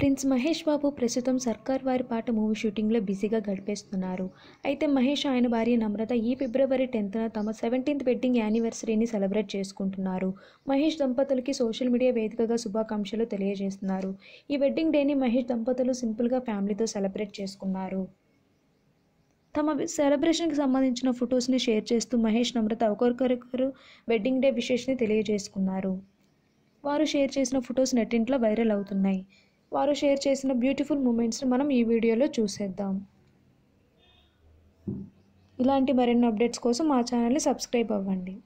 prince Mahesh బాబు ప్రస్తుతం సర్కార్ వారి పాట మూవీ షూటింగ్లో బిజీగా గడిపేస్తున్నారు అయితే మహేష్ ఆయన భార్య నమ్రత ఈ ఫిబ్రవరి టెన్త్న తమ సెవెంటీన్త్ వెడ్డింగ్ యానివర్సరీని సెలబ్రేట్ చేసుకుంటున్నారు మహేష్ దంపతులకి సోషల్ మీడియా వేదికగా శుభాకాంక్షలు తెలియజేస్తున్నారు ఈ వెడ్డింగ్ డేని మహేష్ దంపతులు సింపుల్గా ఫ్యామిలీతో సెలబ్రేట్ చేసుకున్నారు తమ సెలబ్రేషన్కి సంబంధించిన ఫొటోస్ని షేర్ చేస్తూ మహేష్ నమ్రత ఒకరికొకరు వెడ్డింగ్ డే విశేషని తెలియజేసుకున్నారు వారు షేర్ చేసిన ఫొటోస్ నెట్టింట్లో వైరల్ అవుతున్నాయి వారు షేర్ చేసిన బ్యూటిఫుల్ మూమెంట్స్ని మనం ఈ వీడియోలో చూసేద్దాం ఇలాంటి మరిన్ని అప్డేట్స్ కోసం మా ఛానల్ని సబ్స్క్రైబ్ అవ్వండి